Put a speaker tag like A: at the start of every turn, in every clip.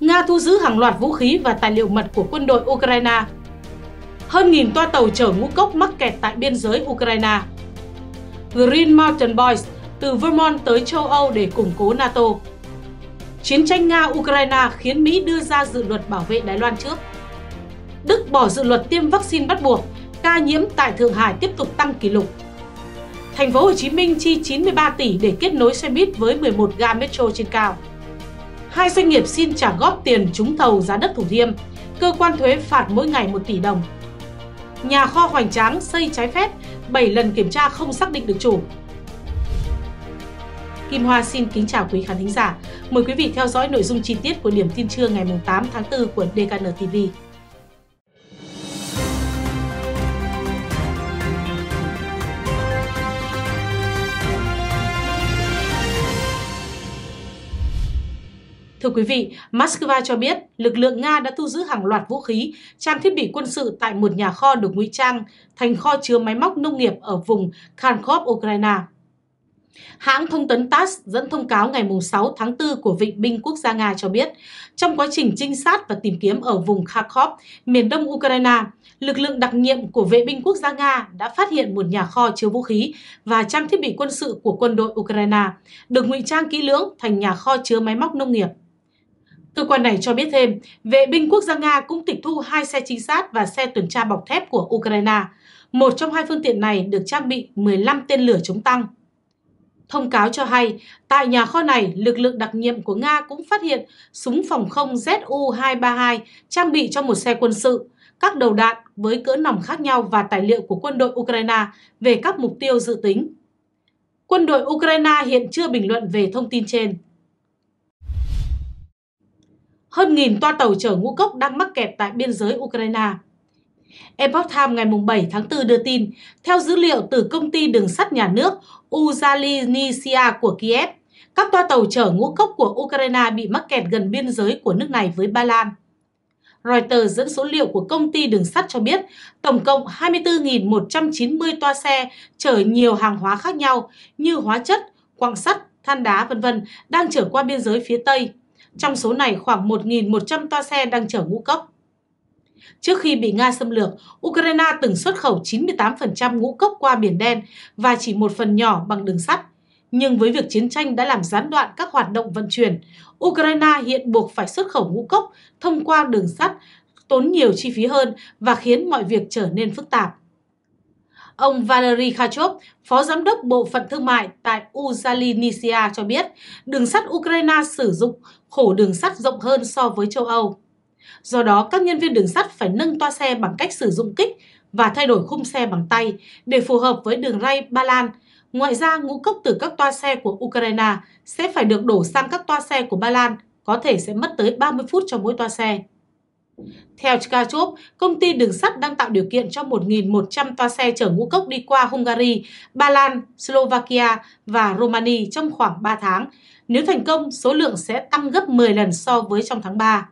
A: Nga thu giữ hàng loạt vũ khí và tài liệu mật của quân đội Ukraine. Hơn nghìn toa tàu chở ngũ cốc mắc kẹt tại biên giới Ukraine. Green Mountain Boys từ Vermont tới châu Âu để củng cố NATO. Chiến tranh Nga-Ukraine khiến Mỹ đưa ra dự luật bảo vệ Đài Loan trước. Đức bỏ dự luật tiêm vaccine bắt buộc, ca nhiễm tại Thượng Hải tiếp tục tăng kỷ lục. Thành phố Hồ Chí Minh chi 93 tỷ để kết nối xe buýt với 11 ga metro trên cao hai doanh nghiệp xin trả góp tiền trúng thầu giá đất Thủ Thiêm, cơ quan thuế phạt mỗi ngày 1 tỷ đồng. Nhà kho hoành tráng xây trái phép, 7 lần kiểm tra không xác định được chủ. Kim Hoa xin kính chào quý khán thính giả. Mời quý vị theo dõi nội dung chi tiết của điểm tin trưa ngày 8 tháng 4 của DKN TV. Thưa quý vị, Moscow cho biết lực lượng Nga đã thu giữ hàng loạt vũ khí, trang thiết bị quân sự tại một nhà kho được ngụy trang thành kho chứa máy móc nông nghiệp ở vùng Kharkov, Ukraine. Hãng thông tấn TASS dẫn thông cáo ngày 6 tháng 4 của Vịnh binh quốc gia Nga cho biết, trong quá trình trinh sát và tìm kiếm ở vùng Kharkov, miền đông Ukraine, lực lượng đặc nhiệm của vệ binh quốc gia Nga đã phát hiện một nhà kho chứa vũ khí và trang thiết bị quân sự của quân đội Ukraine, được ngụy trang kỹ lưỡng thành nhà kho chứa máy móc nông nghiệp. Cơ quan này cho biết thêm, vệ binh quốc gia Nga cũng tịch thu hai xe trinh sát và xe tuần tra bọc thép của Ukraine. Một trong hai phương tiện này được trang bị 15 tên lửa chống tăng. Thông cáo cho hay, tại nhà kho này, lực lượng đặc nhiệm của Nga cũng phát hiện súng phòng không ZU-232 trang bị cho một xe quân sự, các đầu đạn với cỡ nòng khác nhau và tài liệu của quân đội Ukraine về các mục tiêu dự tính. Quân đội Ukraine hiện chưa bình luận về thông tin trên hơn nghìn toa tàu chở ngũ cốc đang mắc kẹt tại biên giới Ukraine. Epoch Times ngày 7 tháng 4 đưa tin, theo dữ liệu từ công ty đường sắt nhà nước Uzalisia của Kiev, các toa tàu chở ngũ cốc của Ukraine bị mắc kẹt gần biên giới của nước này với Ba Lan. Reuters dẫn số liệu của công ty đường sắt cho biết tổng cộng 24.190 toa xe chở nhiều hàng hóa khác nhau như hóa chất, quặng sắt, than đá, vân vân đang chở qua biên giới phía Tây. Trong số này khoảng 1.100 toa xe đang chở ngũ cốc. Trước khi bị Nga xâm lược, Ukraine từng xuất khẩu 98% ngũ cốc qua Biển Đen và chỉ một phần nhỏ bằng đường sắt. Nhưng với việc chiến tranh đã làm gián đoạn các hoạt động vận chuyển, Ukraine hiện buộc phải xuất khẩu ngũ cốc thông qua đường sắt, tốn nhiều chi phí hơn và khiến mọi việc trở nên phức tạp. Ông Valery Khachov, Phó Giám đốc Bộ phận Thương mại tại Uzalynisia cho biết đường sắt Ukraine sử dụng khổ đường sắt rộng hơn so với châu Âu. Do đó, các nhân viên đường sắt phải nâng toa xe bằng cách sử dụng kích và thay đổi khung xe bằng tay để phù hợp với đường ray Ba Lan. Ngoài ra, ngũ cốc từ các toa xe của Ukraine sẽ phải được đổ sang các toa xe của Ba Lan, có thể sẽ mất tới 30 phút cho mỗi toa xe. Theo Chkachov, công ty đường sắt đang tạo điều kiện cho 1.100 toa xe chở ngũ cốc đi qua Hungary, Ba Lan, Slovakia và Romania trong khoảng 3 tháng. Nếu thành công, số lượng sẽ tăng gấp 10 lần so với trong tháng 3.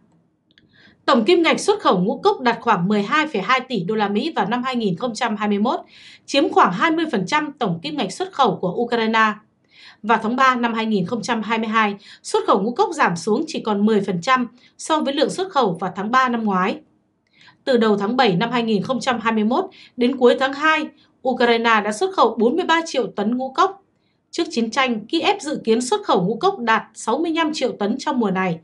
A: Tổng kim ngạch xuất khẩu ngũ cốc đạt khoảng 12,2 tỷ đô la Mỹ vào năm 2021, chiếm khoảng 20% tổng kim ngạch xuất khẩu của Ukraine. Vào tháng 3 năm 2022, xuất khẩu ngũ cốc giảm xuống chỉ còn 10% so với lượng xuất khẩu vào tháng 3 năm ngoái. Từ đầu tháng 7 năm 2021 đến cuối tháng 2, Ukraine đã xuất khẩu 43 triệu tấn ngũ cốc. Trước chiến tranh, Kiev dự kiến xuất khẩu ngũ cốc đạt 65 triệu tấn trong mùa này.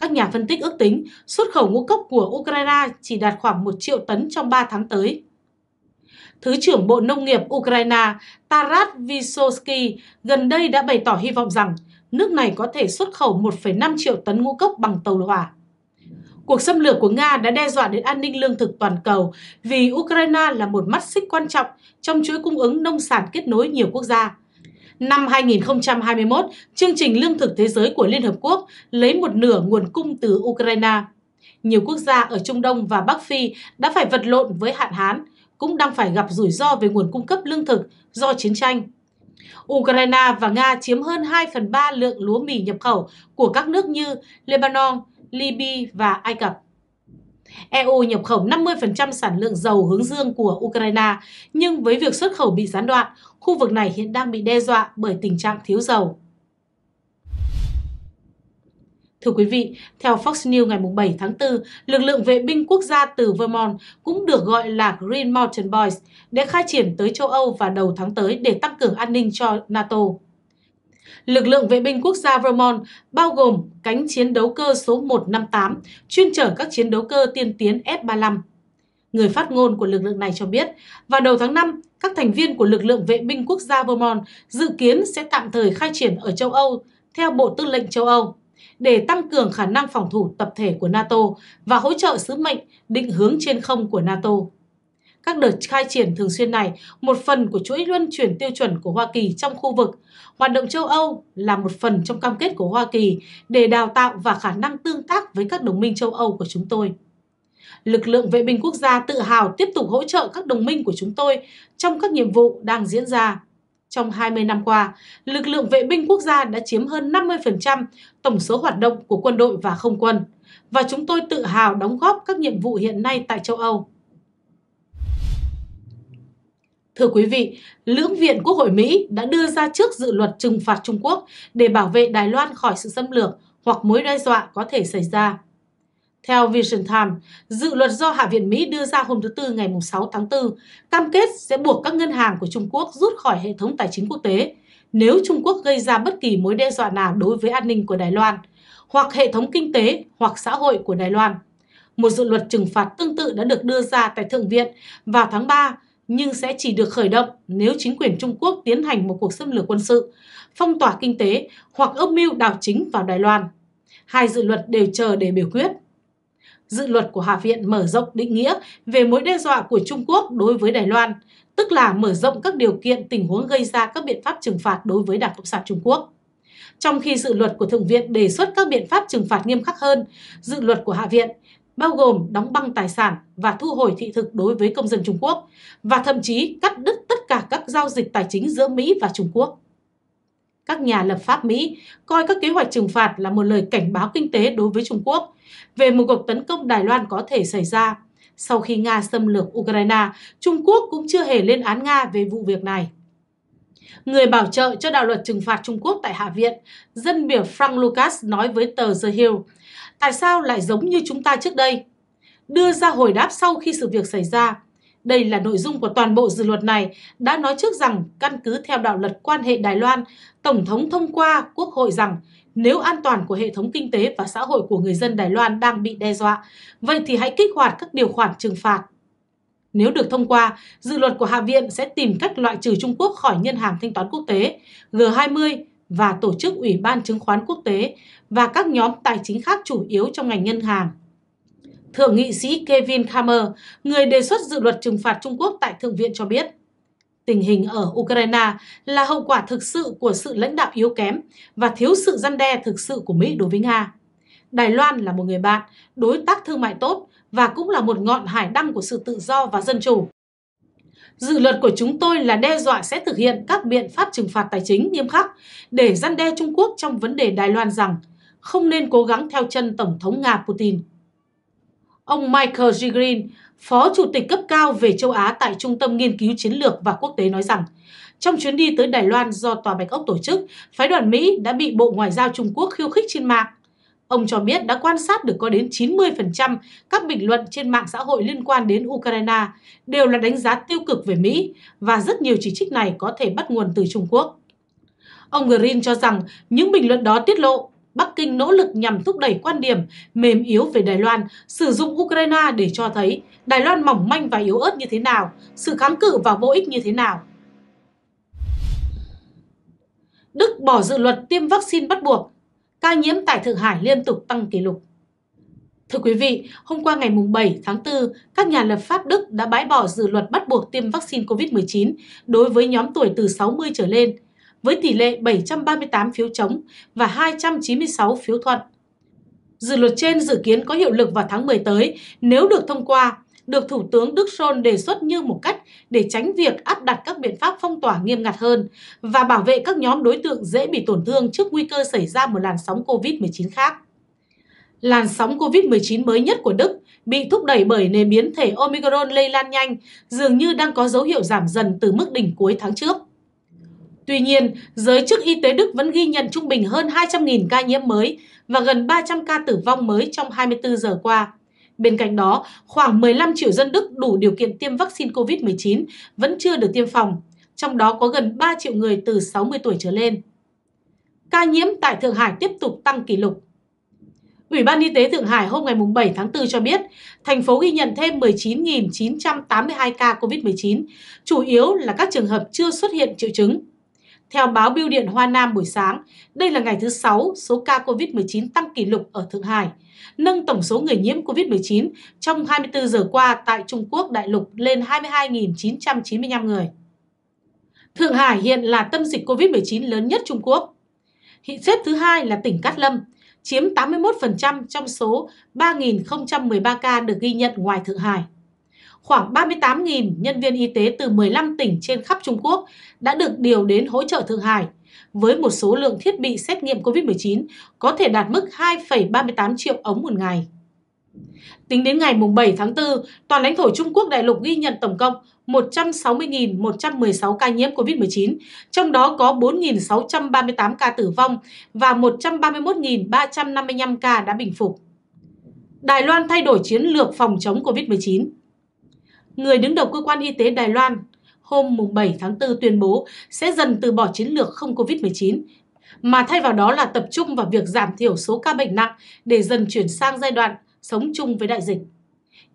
A: Các nhà phân tích ước tính xuất khẩu ngũ cốc của Ukraine chỉ đạt khoảng 1 triệu tấn trong 3 tháng tới. Thứ trưởng Bộ Nông nghiệp Ukraine Taras Vysotsky gần đây đã bày tỏ hy vọng rằng nước này có thể xuất khẩu 1,5 triệu tấn ngũ cốc bằng tàu hỏa. Cuộc xâm lược của Nga đã đe dọa đến an ninh lương thực toàn cầu vì Ukraine là một mắt xích quan trọng trong chuỗi cung ứng nông sản kết nối nhiều quốc gia. Năm 2021, chương trình Lương thực Thế giới của Liên Hợp Quốc lấy một nửa nguồn cung từ Ukraine. Nhiều quốc gia ở Trung Đông và Bắc Phi đã phải vật lộn với hạn hán, cũng đang phải gặp rủi ro về nguồn cung cấp lương thực do chiến tranh. Ukraine và Nga chiếm hơn 2 phần 3 lượng lúa mì nhập khẩu của các nước như Lebanon, Libya và Ai Cập. EU nhập khẩu 50% sản lượng dầu hướng dương của Ukraine, nhưng với việc xuất khẩu bị gián đoạn, khu vực này hiện đang bị đe dọa bởi tình trạng thiếu dầu. Thưa quý vị, theo Fox News ngày 7 tháng 4, lực lượng vệ binh quốc gia từ Vermont cũng được gọi là Green Mountain Boys để khai triển tới châu Âu vào đầu tháng tới để tăng cường an ninh cho NATO. Lực lượng vệ binh quốc gia Vermont bao gồm cánh chiến đấu cơ số 158 chuyên chở các chiến đấu cơ tiên tiến F-35. Người phát ngôn của lực lượng này cho biết, vào đầu tháng 5, các thành viên của lực lượng vệ binh quốc gia Vermont dự kiến sẽ tạm thời khai triển ở châu Âu theo Bộ Tư lệnh châu Âu để tăng cường khả năng phòng thủ tập thể của NATO và hỗ trợ sứ mệnh định hướng trên không của NATO. Các đợt khai triển thường xuyên này, một phần của chuỗi luân chuyển tiêu chuẩn của Hoa Kỳ trong khu vực, hoạt động châu Âu là một phần trong cam kết của Hoa Kỳ để đào tạo và khả năng tương tác với các đồng minh châu Âu của chúng tôi lực lượng vệ binh quốc gia tự hào tiếp tục hỗ trợ các đồng minh của chúng tôi trong các nhiệm vụ đang diễn ra trong 20 năm qua, lực lượng vệ binh quốc gia đã chiếm hơn 50% tổng số hoạt động của quân đội và không quân. Và chúng tôi tự hào đóng góp các nhiệm vụ hiện nay tại châu Âu. Thưa quý vị, Lưỡng viện Quốc hội Mỹ đã đưa ra trước dự luật trừng phạt Trung Quốc để bảo vệ Đài Loan khỏi sự xâm lược hoặc mối đe dọa có thể xảy ra. Theo Vision Time, dự luật do Hạ viện Mỹ đưa ra hôm thứ Tư ngày 6 tháng 4 cam kết sẽ buộc các ngân hàng của Trung Quốc rút khỏi hệ thống tài chính quốc tế nếu Trung Quốc gây ra bất kỳ mối đe dọa nào đối với an ninh của Đài Loan, hoặc hệ thống kinh tế hoặc xã hội của Đài Loan. Một dự luật trừng phạt tương tự đã được đưa ra tại Thượng viện vào tháng 3 nhưng sẽ chỉ được khởi động nếu chính quyền Trung Quốc tiến hành một cuộc xâm lược quân sự, phong tỏa kinh tế hoặc âm mưu đảo chính vào Đài Loan. Hai dự luật đều chờ để biểu quyết. Dự luật của Hạ viện mở rộng định nghĩa về mối đe dọa của Trung Quốc đối với Đài Loan, tức là mở rộng các điều kiện tình huống gây ra các biện pháp trừng phạt đối với Đảng Cộng sản Trung Quốc. Trong khi dự luật của Thượng viện đề xuất các biện pháp trừng phạt nghiêm khắc hơn, dự luật của Hạ viện bao gồm đóng băng tài sản và thu hồi thị thực đối với công dân Trung Quốc và thậm chí cắt đứt tất cả các giao dịch tài chính giữa Mỹ và Trung Quốc các nhà lập pháp Mỹ coi các kế hoạch trừng phạt là một lời cảnh báo kinh tế đối với Trung Quốc về một cuộc tấn công Đài Loan có thể xảy ra. Sau khi Nga xâm lược Ukraine, Trung Quốc cũng chưa hề lên án Nga về vụ việc này. Người bảo trợ cho đạo luật trừng phạt Trung Quốc tại Hạ viện, dân biểu Frank Lucas nói với tờ The Hill, tại sao lại giống như chúng ta trước đây? Đưa ra hồi đáp sau khi sự việc xảy ra, đây là nội dung của toàn bộ dự luật này, đã nói trước rằng căn cứ theo đạo luật quan hệ Đài Loan, Tổng thống thông qua Quốc hội rằng nếu an toàn của hệ thống kinh tế và xã hội của người dân Đài Loan đang bị đe dọa, vậy thì hãy kích hoạt các điều khoản trừng phạt. Nếu được thông qua, dự luật của Hạ viện sẽ tìm cách loại trừ Trung Quốc khỏi Ngân hàng Thanh toán Quốc tế, G20 và Tổ chức Ủy ban Chứng khoán Quốc tế và các nhóm tài chính khác chủ yếu trong ngành ngân hàng. Thượng nghị sĩ Kevin Kammer, người đề xuất dự luật trừng phạt Trung Quốc tại Thượng viện cho biết. Tình hình ở Ukraine là hậu quả thực sự của sự lãnh đạo yếu kém và thiếu sự răn đe thực sự của Mỹ đối với Nga. Đài Loan là một người bạn, đối tác thương mại tốt và cũng là một ngọn hải đăng của sự tự do và dân chủ. Dự luật của chúng tôi là đe dọa sẽ thực hiện các biện pháp trừng phạt tài chính nghiêm khắc để răn đe Trung Quốc trong vấn đề Đài Loan rằng không nên cố gắng theo chân Tổng thống Nga Putin. Ông Michael G. Green, Phó Chủ tịch cấp cao về châu Á tại Trung tâm Nghiên cứu Chiến lược và Quốc tế nói rằng, trong chuyến đi tới Đài Loan do Tòa Bạch Ốc tổ chức, phái đoàn Mỹ đã bị Bộ Ngoại giao Trung Quốc khiêu khích trên mạng. Ông cho biết đã quan sát được có đến 90% các bình luận trên mạng xã hội liên quan đến Ukraine đều là đánh giá tiêu cực về Mỹ và rất nhiều chỉ trích này có thể bắt nguồn từ Trung Quốc. Ông Green cho rằng những bình luận đó tiết lộ Bắc Kinh nỗ lực nhằm thúc đẩy quan điểm mềm yếu về Đài Loan, sử dụng Ukraine để cho thấy Đài Loan mỏng manh và yếu ớt như thế nào, sự kháng cự và vô ích như thế nào. Đức bỏ dự luật tiêm vaccine bắt buộc, ca nhiễm tại Thượng Hải liên tục tăng kỷ lục. Thưa quý vị, hôm qua ngày 7 tháng 4, các nhà lập pháp Đức đã bãi bỏ dự luật bắt buộc tiêm vaccine COVID-19 đối với nhóm tuổi từ 60 trở lên – với tỷ lệ 738 phiếu chống và 296 phiếu thuận. Dự luật trên dự kiến có hiệu lực vào tháng 10 tới nếu được thông qua, được Thủ tướng Đức Scholz đề xuất như một cách để tránh việc áp đặt các biện pháp phong tỏa nghiêm ngặt hơn và bảo vệ các nhóm đối tượng dễ bị tổn thương trước nguy cơ xảy ra một làn sóng COVID-19 khác. Làn sóng COVID-19 mới nhất của Đức bị thúc đẩy bởi nền biến thể Omicron lây lan nhanh, dường như đang có dấu hiệu giảm dần từ mức đỉnh cuối tháng trước. Tuy nhiên, giới chức y tế Đức vẫn ghi nhận trung bình hơn 200.000 ca nhiễm mới và gần 300 ca tử vong mới trong 24 giờ qua. Bên cạnh đó, khoảng 15 triệu dân Đức đủ điều kiện tiêm vaccine COVID-19 vẫn chưa được tiêm phòng, trong đó có gần 3 triệu người từ 60 tuổi trở lên. Ca nhiễm tại Thượng Hải tiếp tục tăng kỷ lục. Ủy ban Y tế Thượng Hải hôm ngày 7 tháng 4 cho biết, thành phố ghi nhận thêm 19.982 ca COVID-19, chủ yếu là các trường hợp chưa xuất hiện triệu chứng. Theo báo Biêu điện Hoa Nam buổi sáng, đây là ngày thứ 6 số ca COVID-19 tăng kỷ lục ở Thượng Hải, nâng tổng số người nhiễm COVID-19 trong 24 giờ qua tại Trung Quốc đại lục lên 22.995 người. Thượng Hải hiện là tâm dịch COVID-19 lớn nhất Trung Quốc. Hiện xếp thứ hai là tỉnh Cát Lâm, chiếm 81% trong số 3.013 ca được ghi nhận ngoài Thượng Hải khoảng 38.000 nhân viên y tế từ 15 tỉnh trên khắp Trung Quốc đã được điều đến hỗ trợ Thượng Hải, với một số lượng thiết bị xét nghiệm COVID-19 có thể đạt mức 2,38 triệu ống một ngày. Tính đến ngày 7 tháng 4, toàn lãnh thổ Trung Quốc đại lục ghi nhận tổng cộng 160.116 ca nhiễm COVID-19, trong đó có 4.638 ca tử vong và 131.355 ca đã bình phục. Đài Loan thay đổi chiến lược phòng chống COVID-19 người đứng đầu cơ quan y tế Đài Loan hôm 7 tháng 4 tuyên bố sẽ dần từ bỏ chiến lược không COVID-19, mà thay vào đó là tập trung vào việc giảm thiểu số ca bệnh nặng để dần chuyển sang giai đoạn sống chung với đại dịch.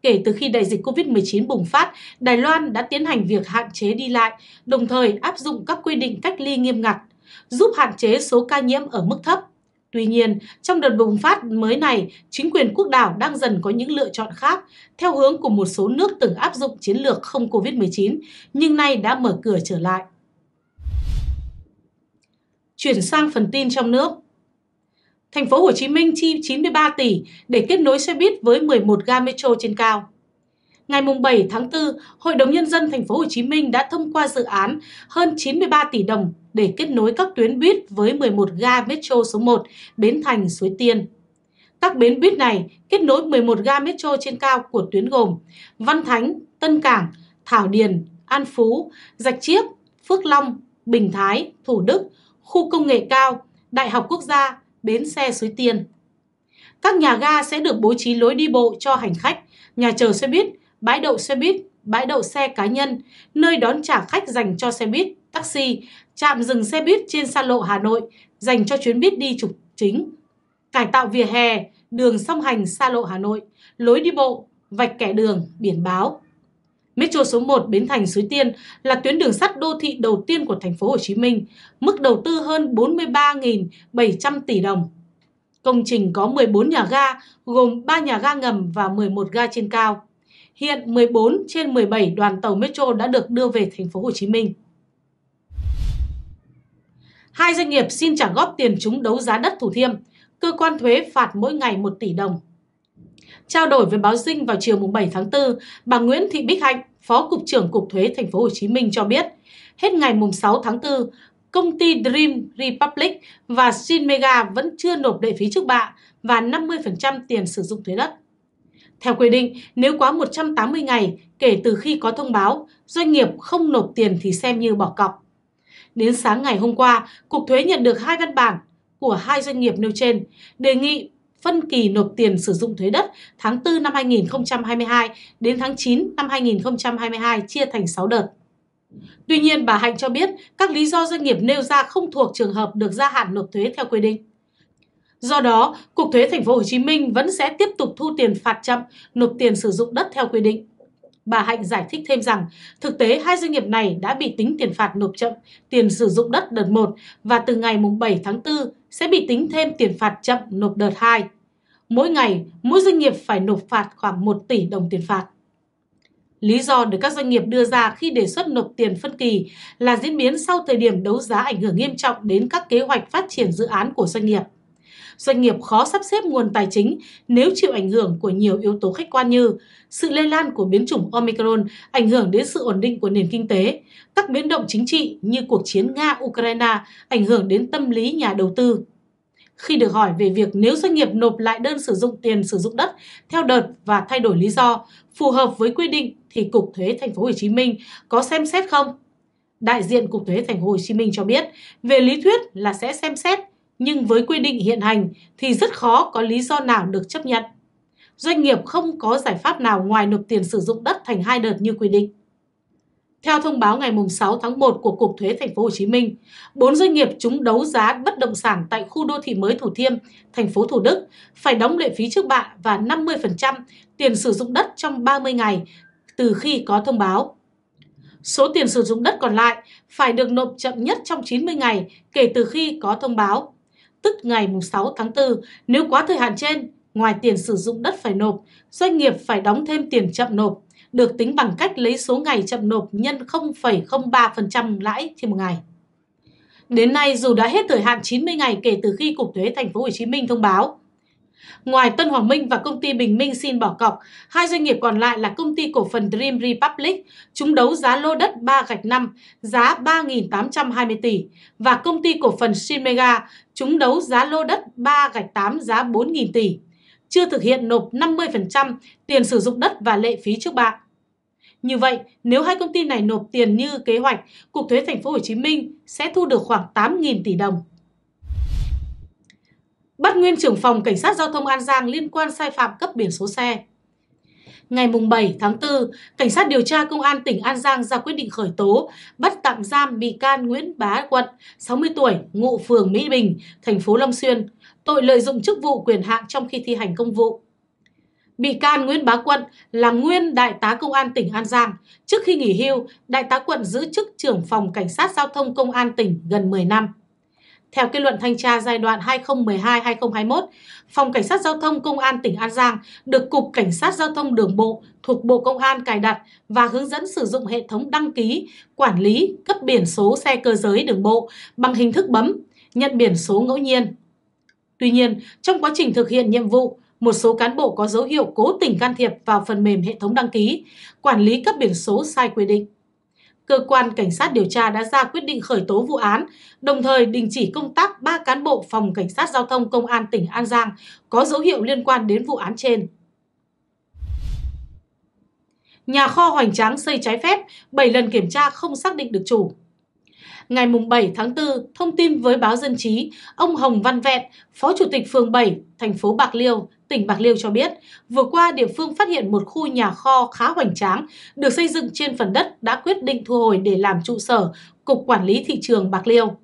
A: Kể từ khi đại dịch COVID-19 bùng phát, Đài Loan đã tiến hành việc hạn chế đi lại, đồng thời áp dụng các quy định cách ly nghiêm ngặt, giúp hạn chế số ca nhiễm ở mức thấp Tuy nhiên, trong đợt bùng phát mới này, chính quyền quốc đảo đang dần có những lựa chọn khác theo hướng của một số nước từng áp dụng chiến lược không COVID-19 nhưng nay đã mở cửa trở lại. Chuyển sang phần tin trong nước. Thành phố Hồ Chí Minh chi 93 tỷ để kết nối xe buýt với 11 ga metro trên cao. Ngày 7 tháng 4, Hội đồng Nhân dân Thành phố Hồ Chí Minh đã thông qua dự án hơn 93 tỷ đồng để kết nối các tuyến buýt với 11 ga metro số 1 Bến Thành Suối Tiên. Các bến buýt này kết nối 11 ga metro trên cao của tuyến gồm Văn Thánh, Tân Cảng, Thảo Điền, An Phú, Dạch Chiếc, Phước Long, Bình Thái, Thủ Đức, Khu Công nghệ Cao, Đại học Quốc gia, Bến xe Suối Tiên. Các nhà ga sẽ được bố trí lối đi bộ cho hành khách, nhà chờ xe buýt, bãi đậu xe buýt, bãi đậu xe cá nhân, nơi đón trả khách dành cho xe buýt taxi, trạm dừng xe buýt trên xa lộ Hà Nội dành cho chuyến buýt đi trục chính, cải tạo vỉa hè, đường song hành xa lộ Hà Nội, lối đi bộ, vạch kẻ đường, biển báo. Metro số 1 Bến Thành Suối Tiên là tuyến đường sắt đô thị đầu tiên của thành phố Hồ Chí Minh, mức đầu tư hơn 43.700 tỷ đồng. Công trình có 14 nhà ga, gồm 3 nhà ga ngầm và 11 ga trên cao. Hiện 14 trên 17 đoàn tàu metro đã được đưa về thành phố Hồ Chí Minh. Hai doanh nghiệp xin trả góp tiền chúng đấu giá đất Thủ Thiêm, cơ quan thuế phạt mỗi ngày 1 tỷ đồng. Trao đổi với báo Dinh vào chiều 7 tháng 4, bà Nguyễn Thị Bích Hạnh, Phó Cục trưởng Cục Thuế Thành phố Hồ Chí Minh cho biết, hết ngày 6 tháng 4, công ty Dream Republic và Shin Mega vẫn chưa nộp lệ phí trước bạ và 50% tiền sử dụng thuế đất. Theo quy định, nếu quá 180 ngày kể từ khi có thông báo, doanh nghiệp không nộp tiền thì xem như bỏ cọc. Đến sáng ngày hôm qua, Cục Thuế nhận được hai văn bản của hai doanh nghiệp nêu trên đề nghị phân kỳ nộp tiền sử dụng thuế đất tháng 4 năm 2022 đến tháng 9 năm 2022 chia thành 6 đợt. Tuy nhiên, bà Hạnh cho biết các lý do doanh nghiệp nêu ra không thuộc trường hợp được gia hạn nộp thuế theo quy định. Do đó, Cục Thuế Thành phố Hồ Chí Minh vẫn sẽ tiếp tục thu tiền phạt chậm, nộp tiền sử dụng đất theo quy định. Bà Hạnh giải thích thêm rằng, thực tế hai doanh nghiệp này đã bị tính tiền phạt nộp chậm, tiền sử dụng đất đợt 1 và từ ngày 7 tháng 4 sẽ bị tính thêm tiền phạt chậm nộp đợt 2. Mỗi ngày, mỗi doanh nghiệp phải nộp phạt khoảng 1 tỷ đồng tiền phạt. Lý do được các doanh nghiệp đưa ra khi đề xuất nộp tiền phân kỳ là diễn biến sau thời điểm đấu giá ảnh hưởng nghiêm trọng đến các kế hoạch phát triển dự án của doanh nghiệp doanh nghiệp khó sắp xếp nguồn tài chính nếu chịu ảnh hưởng của nhiều yếu tố khách quan như sự lây lan của biến chủng Omicron ảnh hưởng đến sự ổn định của nền kinh tế, các biến động chính trị như cuộc chiến Nga-Ukraine ảnh hưởng đến tâm lý nhà đầu tư. Khi được hỏi về việc nếu doanh nghiệp nộp lại đơn sử dụng tiền sử dụng đất theo đợt và thay đổi lý do phù hợp với quy định thì Cục Thuế Thành phố Hồ Chí Minh có xem xét không? Đại diện Cục Thuế Thành phố Hồ Chí Minh cho biết, về lý thuyết là sẽ xem xét nhưng với quy định hiện hành thì rất khó có lý do nào được chấp nhận. Doanh nghiệp không có giải pháp nào ngoài nộp tiền sử dụng đất thành hai đợt như quy định. Theo thông báo ngày 6 tháng 1 của Cục Thuế Thành phố Hồ Chí Minh, bốn doanh nghiệp trúng đấu giá bất động sản tại khu đô thị mới Thủ Thiêm, thành phố Thủ Đức phải đóng lệ phí trước bạ và 50% tiền sử dụng đất trong 30 ngày từ khi có thông báo. Số tiền sử dụng đất còn lại phải được nộp chậm nhất trong 90 ngày kể từ khi có thông báo tức ngày 6 tháng 4, nếu quá thời hạn trên, ngoài tiền sử dụng đất phải nộp, doanh nghiệp phải đóng thêm tiền chậm nộp, được tính bằng cách lấy số ngày chậm nộp nhân 0,03% lãi trên một ngày. Đến nay, dù đã hết thời hạn 90 ngày kể từ khi Cục Thuế Thành phố Hồ Chí Minh thông báo, Ngoài Tân Hoàng Minh và công ty Bình Minh xin bỏ cọc, hai doanh nghiệp còn lại là công ty cổ phần Dream Republic chúng đấu giá lô đất 3 gạch 5 giá 3.820 tỷ và công ty cổ phần Sinmega chúng đấu giá lô đất 3 gạch 8 giá 4.000 tỷ, chưa thực hiện nộp 50% tiền sử dụng đất và lệ phí trước bạ. Như vậy, nếu hai công ty này nộp tiền như kế hoạch, Cục Thuế Thành phố Hồ Chí Minh sẽ thu được khoảng 8.000 tỷ đồng bắt nguyên trưởng phòng Cảnh sát Giao thông An Giang liên quan sai phạm cấp biển số xe. Ngày 7 tháng 4, Cảnh sát điều tra Công an tỉnh An Giang ra quyết định khởi tố, bắt tạm giam bị can Nguyễn Bá Quận, 60 tuổi, ngụ phường Mỹ Bình, thành phố Long Xuyên, tội lợi dụng chức vụ quyền hạn trong khi thi hành công vụ. Bị can Nguyễn Bá Quận là nguyên đại tá công an tỉnh An Giang. Trước khi nghỉ hưu, đại tá Quận giữ chức trưởng phòng cảnh sát giao thông công an tỉnh gần 10 năm. Theo kết luận thanh tra giai đoạn 2012-2021, Phòng Cảnh sát Giao thông Công an tỉnh An Giang được Cục Cảnh sát Giao thông Đường bộ thuộc Bộ Công an cài đặt và hướng dẫn sử dụng hệ thống đăng ký, quản lý, cấp biển số xe cơ giới đường bộ bằng hình thức bấm, nhận biển số ngẫu nhiên. Tuy nhiên, trong quá trình thực hiện nhiệm vụ, một số cán bộ có dấu hiệu cố tình can thiệp vào phần mềm hệ thống đăng ký, quản lý cấp biển số sai quy định cơ quan cảnh sát điều tra đã ra quyết định khởi tố vụ án, đồng thời đình chỉ công tác 3 cán bộ phòng cảnh sát giao thông công an tỉnh An Giang có dấu hiệu liên quan đến vụ án trên. Nhà kho Hoành Tráng xây trái phép, 7 lần kiểm tra không xác định được chủ. Ngày 7 tháng 4, thông tin với báo Dân Chí, ông Hồng Văn Vẹn, Phó Chủ tịch phường 7, thành phố Bạc Liêu, tỉnh Bạc Liêu cho biết, vừa qua địa phương phát hiện một khu nhà kho khá hoành tráng, được xây dựng trên phần đất đã quyết định thu hồi để làm trụ sở Cục Quản lý Thị trường Bạc Liêu.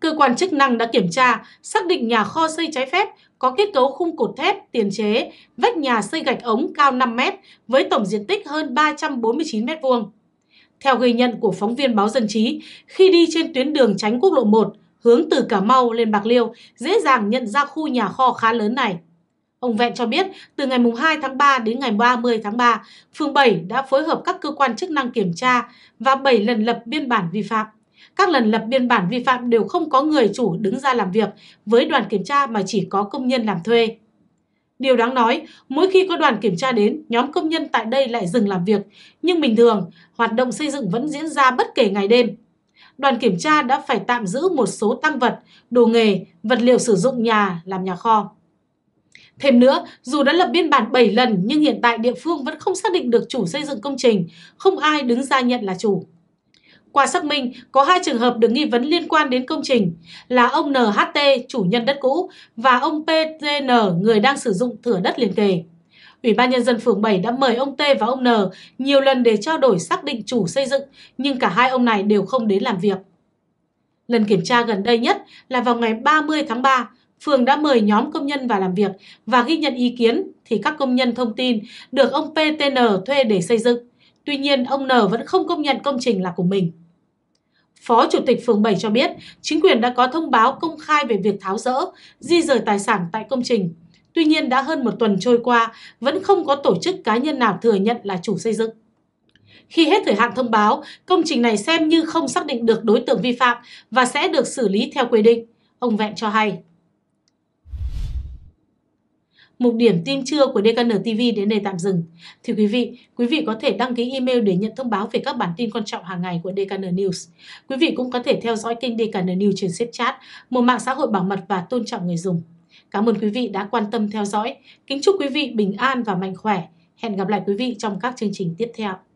A: Cơ quan chức năng đã kiểm tra, xác định nhà kho xây trái phép có kết cấu khung cột thép tiền chế, vách nhà xây gạch ống cao 5 mét với tổng diện tích hơn 349 mét vuông. Theo ghi nhận của phóng viên báo Dân chí, khi đi trên tuyến đường tránh quốc lộ 1, hướng từ Cà Mau lên Bạc Liêu, dễ dàng nhận ra khu nhà kho khá lớn này. Ông Vẹn cho biết, từ ngày 2 tháng 3 đến ngày 30 tháng 3, phường 7 đã phối hợp các cơ quan chức năng kiểm tra và 7 lần lập biên bản vi phạm. Các lần lập biên bản vi phạm đều không có người chủ đứng ra làm việc với đoàn kiểm tra mà chỉ có công nhân làm thuê. Điều đáng nói, mỗi khi có đoàn kiểm tra đến, nhóm công nhân tại đây lại dừng làm việc. Nhưng bình thường, hoạt động xây dựng vẫn diễn ra bất kể ngày đêm. Đoàn kiểm tra đã phải tạm giữ một số tăng vật, đồ nghề, vật liệu sử dụng nhà làm nhà kho. Thêm nữa, dù đã lập biên bản 7 lần nhưng hiện tại địa phương vẫn không xác định được chủ xây dựng công trình, không ai đứng ra nhận là chủ. Qua xác minh, có hai trường hợp được nghi vấn liên quan đến công trình là ông NHT, chủ nhân đất cũ, và ông PTN, người đang sử dụng thửa đất liền kề. Ủy ban Nhân dân phường 7 đã mời ông T và ông N nhiều lần để trao đổi xác định chủ xây dựng, nhưng cả hai ông này đều không đến làm việc. Lần kiểm tra gần đây nhất là vào ngày 30 tháng 3, phường đã mời nhóm công nhân vào làm việc và ghi nhận ý kiến thì các công nhân thông tin được ông PTN thuê để xây dựng. Tuy nhiên, ông N vẫn không công nhận công trình là của mình. Phó Chủ tịch phường 7 cho biết, chính quyền đã có thông báo công khai về việc tháo rỡ, di rời tài sản tại công trình. Tuy nhiên, đã hơn một tuần trôi qua, vẫn không có tổ chức cá nhân nào thừa nhận là chủ xây dựng. Khi hết thời hạn thông báo, công trình này xem như không xác định được đối tượng vi phạm và sẽ được xử lý theo quy định, ông Vẹn cho hay. Mục điểm tin trưa của DKN TV đến đây tạm dừng. Thì quý vị, quý vị có thể đăng ký email để nhận thông báo về các bản tin quan trọng hàng ngày của DKN News. Quý vị cũng có thể theo dõi kênh DKN News trên Snapchat, một mạng xã hội bảo mật và tôn trọng người dùng. Cảm ơn quý vị đã quan tâm theo dõi. Kính chúc quý vị bình an và mạnh khỏe. Hẹn gặp lại quý vị trong các chương trình tiếp theo.